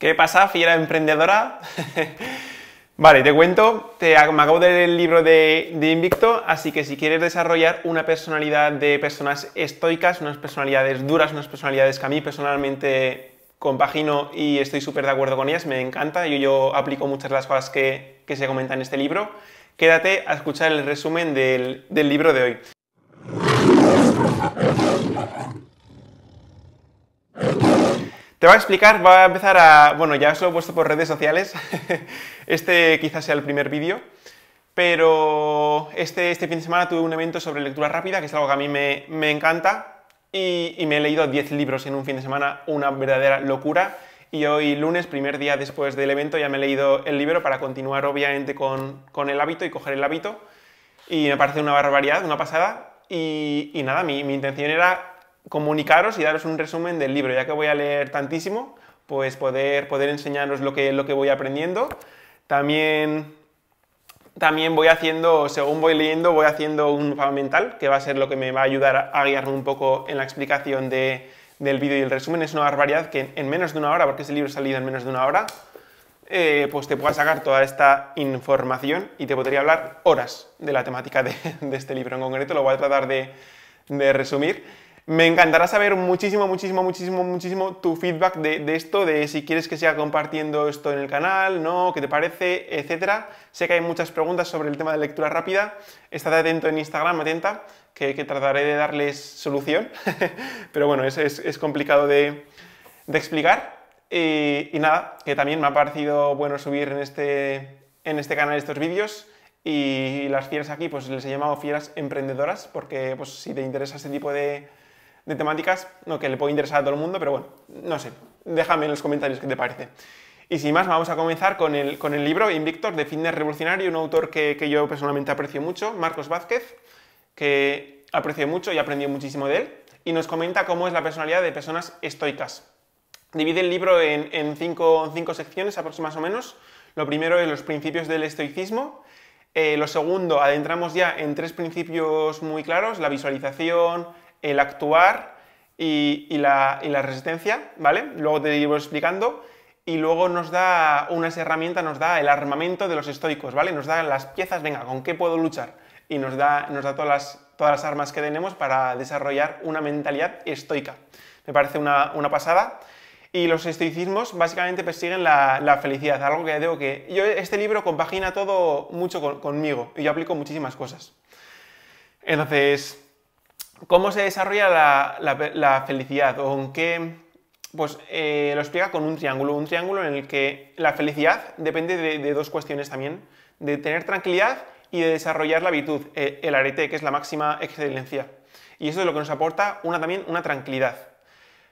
¿Qué pasa, fiera emprendedora? vale, te cuento, te, me acabo de leer el libro de, Invicto, así que si quieres desarrollar una personalidad de personas estoicas, unas personalidades duras, unas personalidades que a mí personalmente compagino y estoy súper de acuerdo con ellas, me encanta, yo, yo aplico muchas de las cosas que, se comentan en este libro, quédate a escuchar el resumen del, del libro de hoy. Te va a explicar, va a empezar a... Bueno, ya os lo he puesto por redes sociales, este quizás sea el primer vídeo, pero este, este fin de semana tuve un evento sobre lectura rápida, que es algo que a mí me, encanta, y, me he leído 10 libros en un fin de semana, una verdadera locura, y hoy lunes, primer día después del evento, ya me he leído el libro para continuar obviamente con, el hábito y coger el hábito, y me parece una barbaridad, una pasada, y, y nada, mi, mi intención era comunicaros y daros un resumen del libro, ya que voy a leer tantísimo, pues poder, poder enseñaros lo que, lo que voy aprendiendo. También, también voy haciendo, según voy leyendo, voy haciendo un mapa mental, que va a ser lo que me va a ayudar a guiarme un poco en la explicación del vídeo y el resumen. Es una barbaridad que en menos de una hora, porque ese libro ha salido en menos de una hora, eh, pues te pueda sacar toda esta información y te podría hablar horas de la temática de, este libro en concreto. Lo voy a tratar de, de resumir. Me encantará saber muchísimo, muchísimo, muchísimo, muchísimo tu feedback de, de, esto, de si quieres que siga compartiendo esto en el canal, no, qué te parece, etcétera. Sé que hay muchas preguntas sobre el tema de lectura rápida. Estad atento en Instagram, atenta, que, que trataré de darles solución. Pero bueno, es, es, complicado de, explicar. Eh, y, nada, que también me ha parecido bueno subir en este, en este canal estos vídeos y las fieras aquí, pues les he llamado fieras emprendedoras, porque pues, si te interesa este tipo de de temáticas, no que le puede interesar a todo el mundo, pero bueno, no sé, déjame en los comentarios qué te parece. Y sin más, vamos a comenzar con el, libro Invictor de Fitness Revolucionario, un autor que, yo personalmente aprecio mucho, Marcos Vázquez, que aprecio mucho y aprendido muchísimo de él, y nos comenta cómo es la personalidad de personas estoicas. Divide el libro en, cinco, cinco, secciones, aproximadamente más o menos. Lo primero es los principios del estoicismo. Eh, lo segundo, adentramos ya en tres principios muy claros, la visualización, el actuar y, la, resistencia, ¿vale? Luego te iba explicando. Y luego nos da unas herramientas, nos da el armamento de los estoicos, ¿vale? Nos da las piezas, venga, ¿con qué puedo luchar? Y nos da, todas, las, armas que tenemos para desarrollar una mentalidad estoica. Me parece una, pasada. Y los estoicismos básicamente persiguen la, felicidad, algo que digo que yo este libro compagina todo mucho conmigo y yo aplico muchísimas cosas. Entonces, cómo se desarrolla la, felicidad Pues eh, lo explica con un triángulo, un triángulo en el que la felicidad depende de, dos cuestiones también, de tener tranquilidad y de desarrollar la virtud, eh, el arete, que es la máxima excelencia. Y eso es lo que nos aporta una, también una tranquilidad.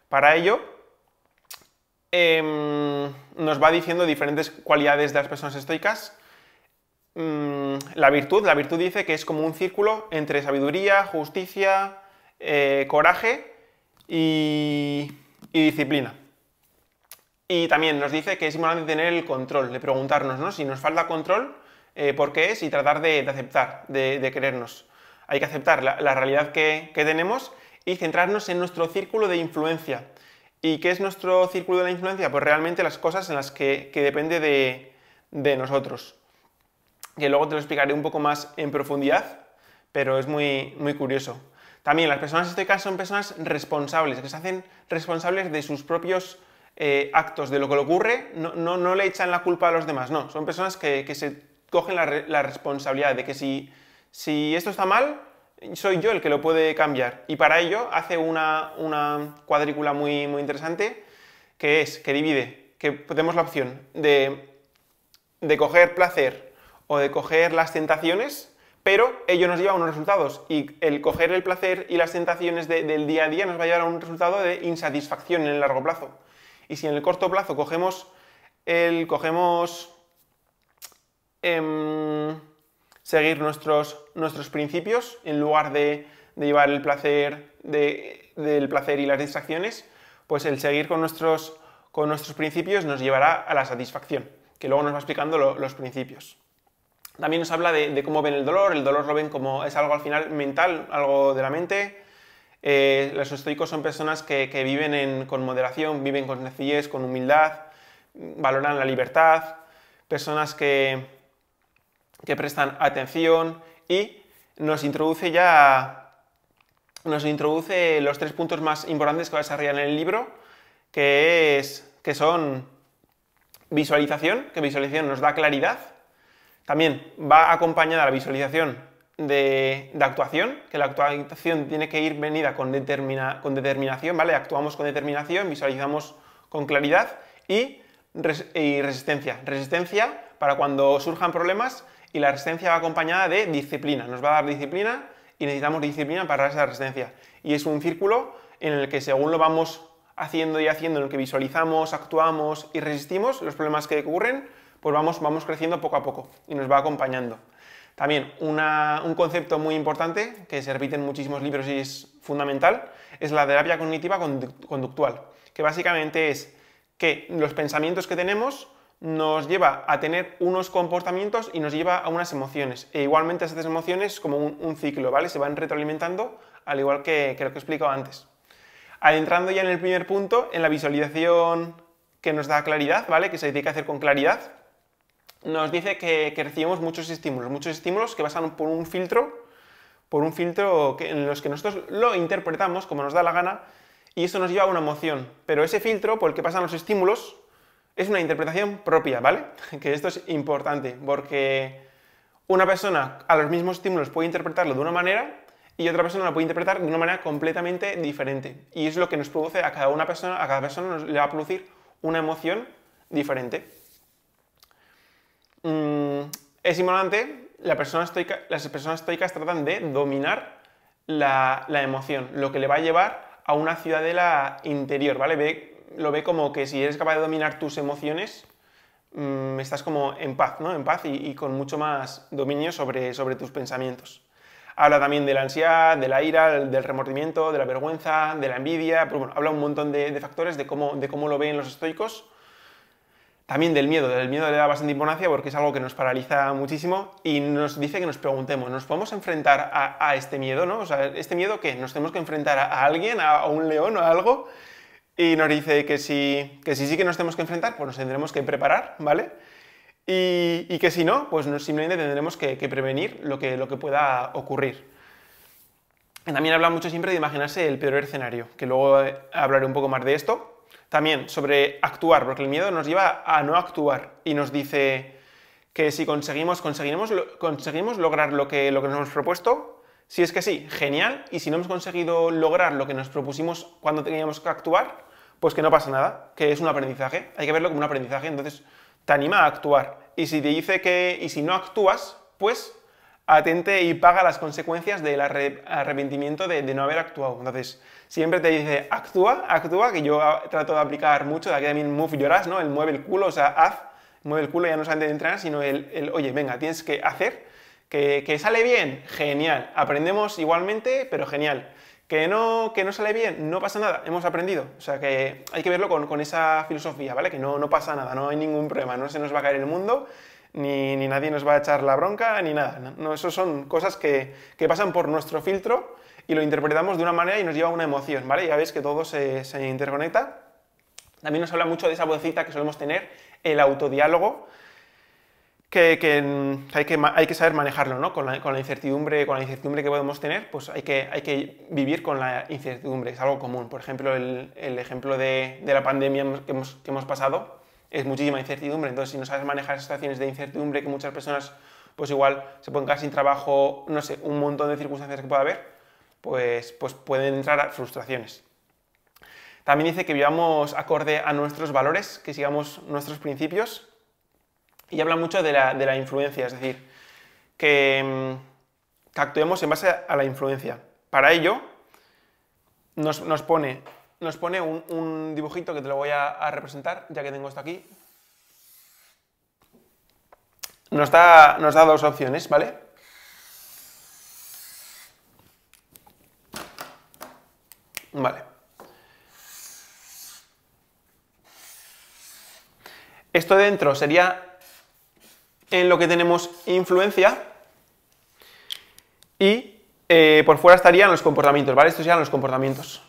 Para ello, em, nos va diciendo diferentes cualidades de las personas estoicas, Mm, la virtud, la virtud dice que es como un círculo entre sabiduría, justicia, eh, coraje y, disciplina. Y también nos dice que es importante tener el control, de preguntarnos ¿no? si nos falta control, eh, por qué es y tratar de, aceptar, de, querernos. Hay que aceptar la, realidad que, tenemos y centrarnos en nuestro círculo de influencia. ¿Y qué es nuestro círculo de la influencia? Pues realmente las cosas en las que, depende de, nosotros que luego te lo explicaré un poco más en profundidad, pero es muy, muy curioso. También las personas en este caso son personas responsables, que se hacen responsables de sus propios eh, actos, de lo que le ocurre, no, no, le echan la culpa a los demás, no, son personas que, se cogen la, responsabilidad de que si, si esto está mal, soy yo el que lo puede cambiar. Y para ello hace una, cuadrícula muy, muy interesante, que es, que divide, que tenemos la opción de, de coger placer o de coger las tentaciones, pero ello nos lleva a unos resultados y el coger el placer y las tentaciones del día a día nos va a llevar a un resultado de insatisfacción en el largo plazo. Y si en el corto plazo cogemos el cogemos em, seguir nuestros, principios en lugar de, llevar el placer del placer y las distracciones, pues el seguir con nuestros, principios nos llevará a la satisfacción, que luego nos va explicando los principios. También nos habla de, cómo ven el dolor, el dolor lo ven como es algo al final mental, algo de la mente. Eh, los estoicos son personas que, viven con moderación, viven con sencillez, con humildad, valoran la libertad, personas que, que prestan atención y nos introduce ya nos introduce los tres puntos más importantes que va a desarrollar en el libro, que, es, que son visualización, que visualización nos da claridad, también va acompañada la visualización de, actuación, que la actuación tiene que ir venida con, con determinación, ¿vale? Actuamos con determinación, visualizamos con claridad y, y, resistencia. Resistencia para cuando surjan problemas y la resistencia va acompañada de disciplina. Nos va a dar disciplina y necesitamos disciplina para esa resistencia. Y es un círculo en el que según lo vamos haciendo y haciendo, en el que visualizamos, actuamos y resistimos los problemas que ocurren, pues vamos, vamos creciendo poco a poco y nos va acompañando. También un concepto muy importante que se repite en muchísimos libros y es fundamental es la terapia cognitiva conductual, que básicamente es que los pensamientos que tenemos nos lleva a tener unos comportamientos y nos lleva a unas emociones. E igualmente esas emociones como un, ciclo, ¿vale? Se van retroalimentando al igual que, lo que he explicado antes. Adentrando ya en el primer punto, en la visualización que nos da claridad, ¿vale? Que se dedica que hacer con claridad, nos dice que, recibimos muchos estímulos, muchos estímulos que pasan por un filtro, por un filtro en los que nosotros lo interpretamos como nos da la gana y eso nos lleva a una emoción. Pero ese filtro por el que pasan los estímulos es una interpretación propia, ¿vale? Que esto es importante porque una persona a los mismos estímulos puede interpretarlo de una manera y otra persona lo puede interpretar de una manera completamente diferente. Y es lo que nos produce a cada una persona, a cada persona le va a producir una emoción diferente. Mm, es importante, las personas estoicas tratan de dominar la, emoción, lo que le va a llevar a una ciudadela interior, ¿vale? lo ve como que si eres capaz de dominar tus emociones, mm, estás como en paz, ¿no? En paz y, con mucho más dominio sobre, tus pensamientos. Habla también de la ansiedad, de la ira, del remordimiento, de la vergüenza, de la envidia, habla un montón de, factores de cómo lo ven los estoicos también del miedo, del miedo le da bastante imponencia porque es algo que nos paraliza muchísimo y nos dice que nos preguntemos, ¿nos podemos enfrentar a, este miedo? ¿no? O sea, ¿este miedo que ¿Nos tenemos que enfrentar a, alguien, a, un león o a algo? Y nos dice que si, que sí que nos tenemos que enfrentar, pues nos tendremos que preparar, ¿vale? Y, que si no, pues simplemente tendremos que, prevenir lo que, lo que pueda ocurrir. También habla mucho siempre de imaginarse el peor escenario, que luego eh, hablaré un poco más de esto. También sobre actuar, porque el miedo nos lleva a no actuar y nos dice que si conseguimos, conseguiremos, conseguimos lograr lo que, lo que nos hemos propuesto. Si es que sí, genial. Y si no hemos conseguido lograr lo que nos propusimos cuando teníamos que actuar, pues que no pasa nada, que es un aprendizaje. Hay que verlo como un aprendizaje. Entonces, te anima a actuar. Y si te dice que, y si no actúas, pues atente y paga las consecuencias del arrepentimiento de, no haber actuado. Entonces, siempre te dice, actúa, actúa, que yo ah, trato de aplicar mucho, de aquí también move lloras, ¿no? El mueve el culo, o sea, haz, mueve el culo ya no antes de entrenar, sino el, el, oye, venga, tienes que hacer, que, que, sale bien, genial, aprendemos igualmente, pero genial. Que no, que no sale bien, no pasa nada, hemos aprendido. O sea que hay que verlo con, con esa filosofía, ¿vale? Que no, no pasa nada, no hay ningún problema, no se nos va a caer el mundo ni, nadie nos va a echar la bronca, ni nada. No, eso son cosas que, pasan por nuestro filtro y lo interpretamos de una manera y nos lleva a una emoción, ¿vale? Ya veis que todo se, interconecta. También nos habla mucho de esa vocecita que solemos tener, el autodiálogo, que, hay, que saber manejarlo, Con la, incertidumbre, con la incertidumbre que podemos tener, pues hay que, vivir con la incertidumbre, es algo común. Por ejemplo, el, ejemplo de, la pandemia que hemos pasado, es muchísima incertidumbre. Entonces, si no sabes manejar situaciones de incertidumbre que muchas personas, pues igual se pueden quedar sin trabajo, no sé, un montón de circunstancias que pueda haber, pues, pues pueden entrar a frustraciones. También dice que vivamos acorde a nuestros valores, que sigamos nuestros principios. Y habla mucho de la, influencia, es decir, mm, que, actuemos en base a la influencia. Para ello, nos, nos pone nos pone un, dibujito que te lo voy a, representar, ya que tengo esto aquí. Nos da, nos da dos opciones, ¿vale? Vale. Esto dentro sería en lo que tenemos influencia y eh, por fuera estarían los comportamientos, ¿vale? Estos serían los comportamientos.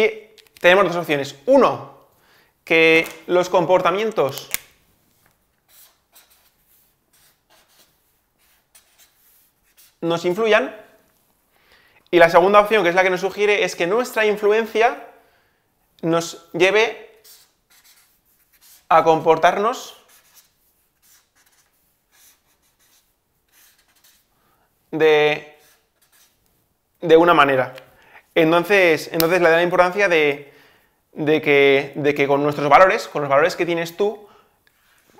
Y tenemos dos opciones. Uno, que los comportamientos nos influyan. Y la segunda opción, que es la que nos sugiere, es que nuestra influencia nos lleve a comportarnos de, de una manera. Entonces, entonces le da la importancia de, que, con nuestros valores, con los valores que tienes tú,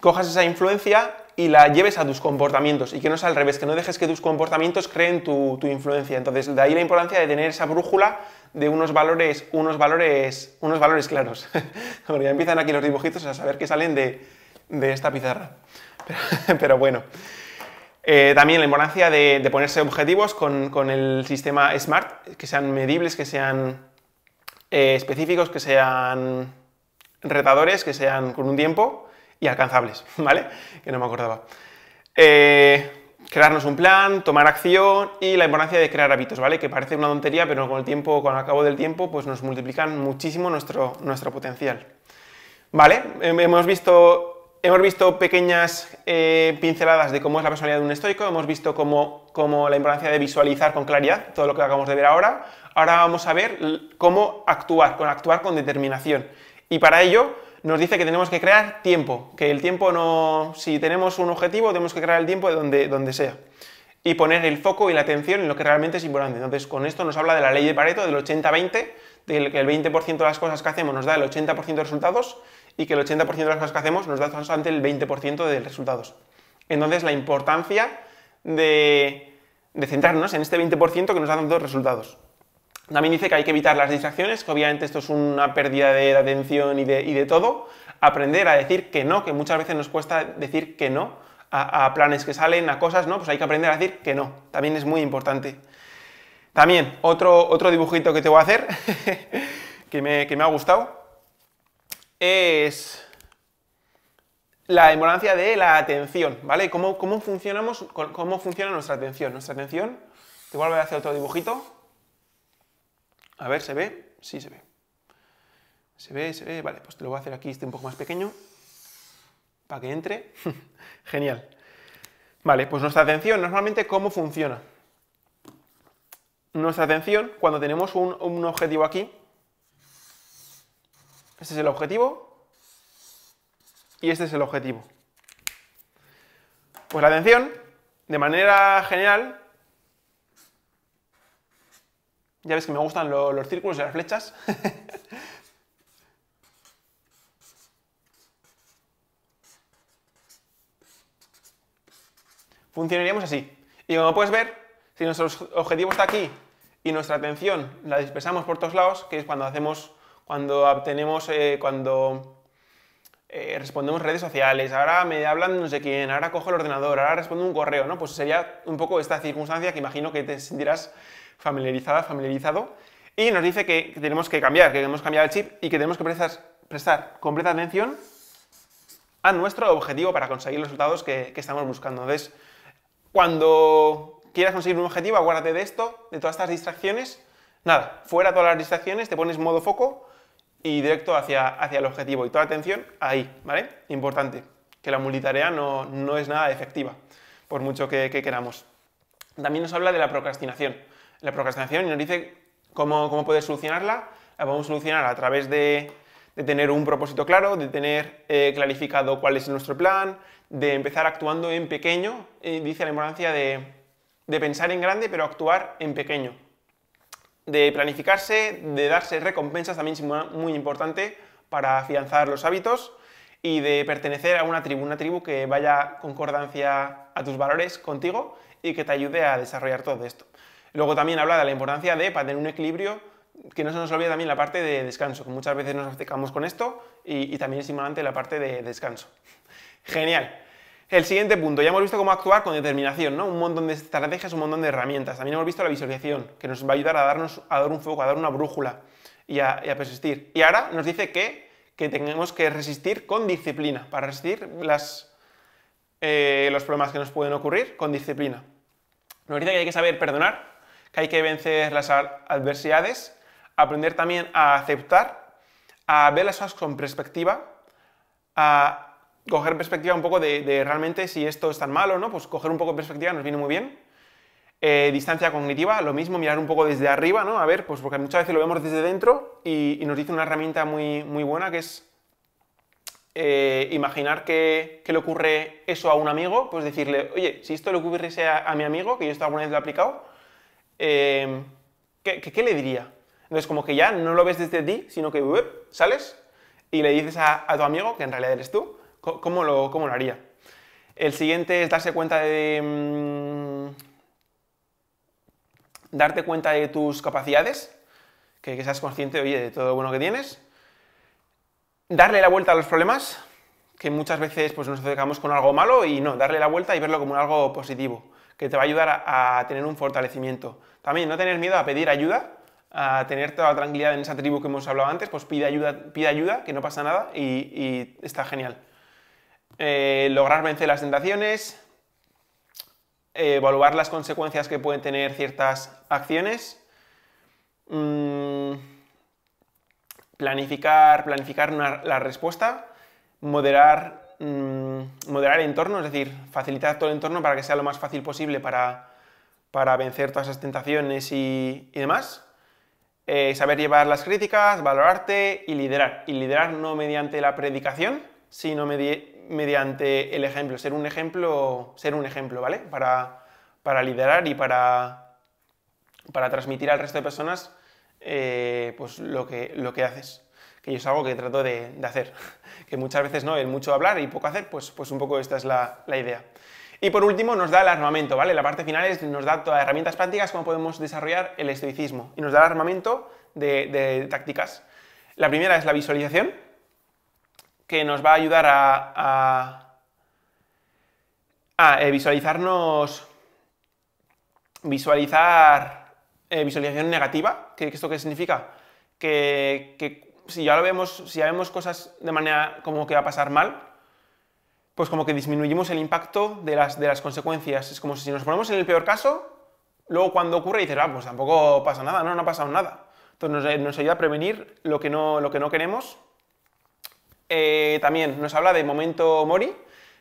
cojas esa influencia y la lleves a tus comportamientos y que no sea al revés, que no dejes que tus comportamientos creen tu, influencia. Entonces, de ahí la importancia de tener esa brújula de unos valores, unos valores, unos valores claros. ya empiezan aquí los dibujitos a saber que salen de, esta pizarra. pero bueno. Eh, también la importancia de, ponerse objetivos con, el sistema SMART, que sean medibles, que sean eh, específicos, que sean retadores, que sean con un tiempo y alcanzables, ¿vale? Que no me acordaba. Eh, crearnos un plan, tomar acción y la importancia de crear hábitos, ¿vale? Que parece una tontería, pero con el tiempo, con el cabo del tiempo, pues nos multiplican muchísimo nuestro, nuestro potencial. ¿Vale? Hemos visto Hemos visto pequeñas eh, pinceladas de cómo es la personalidad de un estoico, hemos visto cómo, la importancia de visualizar con claridad todo lo que acabamos de ver ahora. Ahora vamos a ver cómo actuar, con actuar con determinación. Y para ello nos dice que tenemos que crear tiempo, que el tiempo no... Si tenemos un objetivo, tenemos que crear el tiempo de donde, donde sea. Y poner el foco y la atención en lo que realmente es importante. Entonces, con esto nos habla de la ley de Pareto, del 80-20, del que el 20% de las cosas que hacemos nos da el 80% de resultados y que el 80% de las cosas que hacemos nos da solamente el 20% de resultados. Entonces, la importancia de, centrarnos en este 20% que nos da tantos resultados. También dice que hay que evitar las distracciones, que obviamente esto es una pérdida de atención y de, todo. Aprender a decir que no, que muchas veces nos cuesta decir que no a, planes que salen, a cosas, ¿no? Pues hay que aprender a decir que no. También es muy importante. También, otro, otro dibujito que te voy a hacer, que, que me ha gustado, es la importancia de la atención, ¿vale? ¿Cómo, cómo funcionamos, cómo funciona nuestra atención? Nuestra atención, te voy a hacer otro dibujito. A ver, ¿se ve? Sí, se ve. Se ve, se ve, vale, pues te lo voy a hacer aquí, este un poco más pequeño, para que entre. Genial. Vale, pues nuestra atención, normalmente, ¿cómo funciona? Nuestra atención, cuando tenemos un objetivo aquí, este es el objetivo y este es el objetivo. Pues la atención, de manera general, ya ves que me gustan los círculos y las flechas. Funcionaríamos así. Y como puedes ver, si nuestro objetivo está aquí y nuestra atención la dispersamos por todos lados, que es cuando hacemos cuando obtenemos eh, cuando eh, respondemos redes sociales, ahora me hablan no sé quién, ahora cojo el ordenador, ahora respondo un correo, ¿no? Pues sería un poco esta circunstancia que imagino que te sentirás familiarizada, familiarizado, y nos dice que tenemos que cambiar, que tenemos que cambiar el chip y que tenemos que prestar, prestar completa atención a nuestro objetivo para conseguir los resultados que, estamos buscando. Entonces, cuando quieras conseguir un objetivo, aguárdate de esto, de todas estas distracciones. Nada, fuera todas las distracciones, te pones modo foco y directo hacia, hacia el objetivo y toda atención ahí, ¿vale? Importante, que la multitarea no, es nada efectiva, por mucho que, queramos. También nos habla de la procrastinación. La procrastinación y nos dice cómo, cómo solucionarla. La podemos solucionar a través de, tener un propósito claro, de tener eh, clarificado cuál es nuestro plan, de empezar actuando en pequeño, eh, dice la importancia de, de pensar en grande pero actuar en pequeño de planificarse, de darse recompensas, también es muy importante para afianzar los hábitos y de pertenecer a una tribu, una tribu que vaya concordancia a tus valores contigo y que te ayude a desarrollar todo esto. Luego también habla de la importancia de para tener un equilibrio que no se nos olvide también la parte de descanso, que muchas veces nos acercamos con esto y, y también es importante la parte de descanso. Genial. El siguiente punto, ya hemos visto cómo actuar con determinación, ¿no? Un montón de estrategias, un montón de herramientas. También hemos visto la visualización, que nos va a ayudar a darnos, a dar un foco, a dar una brújula y a, persistir. Y ahora nos dice que, tenemos que resistir con disciplina, para resistir las, eh, los problemas que nos pueden ocurrir con disciplina. Nos dice que hay que saber perdonar, que hay que vencer las adversidades, aprender también a aceptar, a ver las cosas con perspectiva, a coger perspectiva un poco de, realmente si esto es tan malo, ¿no? Pues coger un poco de perspectiva nos viene muy bien. Eh, distancia cognitiva, lo mismo, mirar un poco desde arriba, ¿no? A ver, pues porque muchas veces lo vemos desde dentro y, nos dice una herramienta muy, muy buena que es eh, imaginar que, le ocurre eso a un amigo, pues decirle, oye, si esto le ocurriese a, mi amigo, que yo esto alguna vez lo he aplicado, em, ¿qué, le diría? Entonces, como que ya no lo ves desde ti, sino que sales y le dices a tu amigo, que en realidad eres tú, ¿Cómo lo, haría? El siguiente es darse cuenta de... Mm, darte cuenta de tus capacidades, que, seas consciente, oye, de todo lo bueno que tienes. Darle la vuelta a los problemas, que muchas veces pues, nos acercamos con algo malo y no, darle la vuelta y verlo como algo positivo, que te va a ayudar a, tener un fortalecimiento. También no tener miedo a pedir ayuda, a tener toda la tranquilidad en esa tribu que hemos hablado antes, pues pide ayuda, pide ayuda que no pasa nada y está genial. Eh, lograr vencer las tentaciones, evaluar las consecuencias que pueden tener ciertas acciones, mm, planificar, planificar la respuesta, moderar, mm, moderar el entorno, es decir, facilitar todo el entorno para que sea lo más fácil posible para, vencer todas esas tentaciones y, demás. Eh, saber llevar las críticas, valorarte y liderar. Y liderar no mediante la predicación, sino mediante el ejemplo, ser un ejemplo, ser un ejemplo, ¿vale? Para, para liderar y para, para transmitir al resto de personas eh, pues lo que, lo que haces. Que yo es algo que trato de, hacer. Que muchas veces no, el mucho hablar y poco hacer, pues, pues un poco esta es la, idea. Y por último nos da el armamento, ¿vale? La parte final es, nos da herramientas prácticas cómo podemos desarrollar el estoicismo. Y nos da el armamento de tácticas. La primera es la visualización, que nos va a ayudar a, eh, visualizarnos, visualizar eh, visualización negativa. ¿Qué, ¿Esto qué significa? Que, si ya lo vemos, si ya vemos cosas de manera como que va a pasar mal, pues como que disminuimos el impacto de las, consecuencias. Es como si nos ponemos en el peor caso, luego cuando ocurre dices, ah, pues tampoco pasa nada, no, ha pasado nada. Entonces nos, ayuda a prevenir lo que no, lo que no queremos eh, también nos habla de momento mori,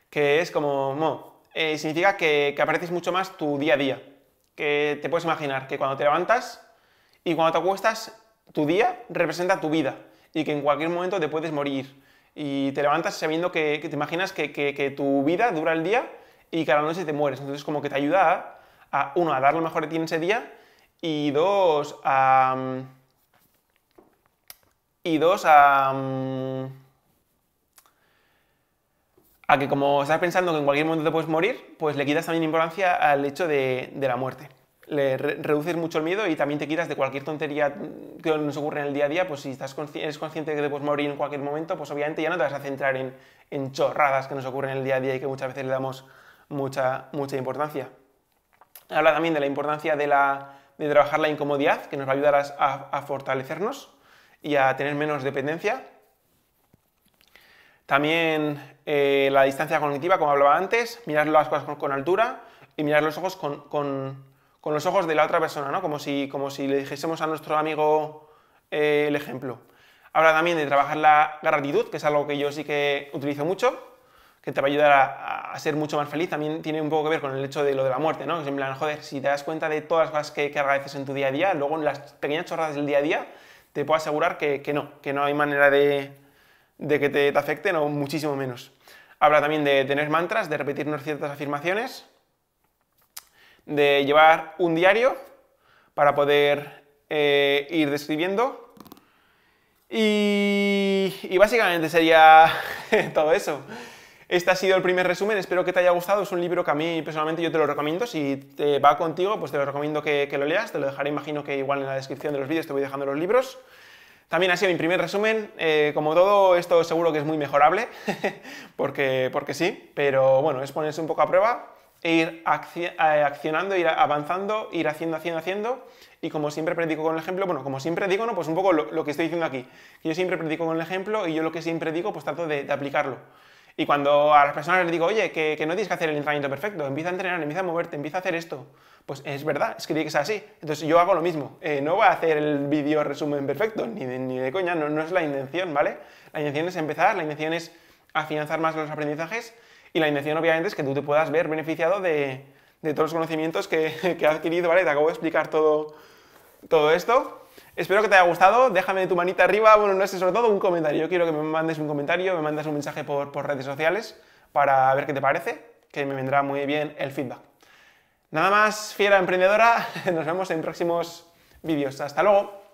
que es como eh, significa que, apareces mucho más tu día a día. Que te puedes imaginar que cuando te levantas y cuando te acuestas, tu día representa tu vida y que en cualquier momento te puedes morir. Y te levantas sabiendo que, te imaginas que, tu vida dura el día y que a la noche te mueres. Entonces como que te ayuda a, uno, a dar lo mejor de ti ese día y dos, a... Mm, y dos, a... Mm, a que como estás pensando que en cualquier momento te puedes morir, pues le quitas también importancia al hecho de, la muerte. Le reduces mucho el miedo y también te quitas de cualquier tontería que nos ocurre en el día a día, pues si estás eres consciente de que te puedes morir en cualquier momento, pues obviamente ya no te vas a centrar en, en chorradas que nos ocurren en el día a día y que muchas veces le damos mucha, mucha importancia. Habla también de la importancia de, trabajar la incomodidad, que nos va a ayudar a fortalecernos y a tener menos dependencia también eh, la distancia cognitiva, como hablaba antes, mirar las cosas con, altura y mirar los ojos con, los ojos de la otra persona, ¿no? como, si, como si le dijésemos a nuestro amigo eh, el ejemplo. Habla también de trabajar la gratitud, que es algo que yo sí que utilizo mucho, que te va a ayudar a, ser mucho más feliz. También tiene un poco que ver con el hecho de lo de la muerte, ¿no? Que en joder, si te das cuenta de todas las cosas que, agradeces en tu día a día, luego en las pequeñas chorradas del día a día, te puedo asegurar que no, que no hay manera de, de que te, te afecten o muchísimo menos. Habla también de tener mantras, de repetirnos ciertas afirmaciones, de llevar un diario para poder eh, ir describiendo. Y, básicamente sería todo eso. Este ha sido el primer resumen, espero que te haya gustado, es un libro que a mí personalmente yo te lo recomiendo, si te va contigo pues te lo recomiendo que, que lo leas, te lo dejaré imagino que igual en la descripción de los vídeos te voy dejando los libros. También ha sido mi primer resumen, eh, como todo esto seguro que es muy mejorable, porque, porque sí, pero bueno, es ponerse un poco a prueba e ir eh, accionando, ir avanzando, ir haciendo, haciendo, haciendo. Y como siempre predico con el ejemplo, bueno, como siempre digo, no, pues un poco lo, que estoy diciendo aquí. Yo siempre predico con el ejemplo y yo lo que siempre digo, pues trato de aplicarlo. Y cuando a las personas les digo, oye, que, no tienes que hacer el entrenamiento perfecto, empieza a entrenar, empieza a moverte, empieza a hacer esto, pues es verdad, es que tiene que ser así. Entonces yo hago lo mismo, eh, no voy a hacer el vídeo resumen perfecto, ni de, ni de coña, no, no es la intención, ¿vale? La intención es empezar, la intención es afianzar más los aprendizajes y la intención obviamente es que tú te puedas ver beneficiado de, todos los conocimientos que, que has adquirido, ¿vale? Te acabo de explicar todo, todo esto. Espero que te haya gustado, déjame tu manita arriba, bueno, no sé, sobre todo un comentario. Yo quiero que me mandes un comentario, me mandes un mensaje por, por redes sociales para ver qué te parece, que me vendrá muy bien el feedback. Nada más, fiera emprendedora, nos vemos en próximos vídeos. Hasta luego.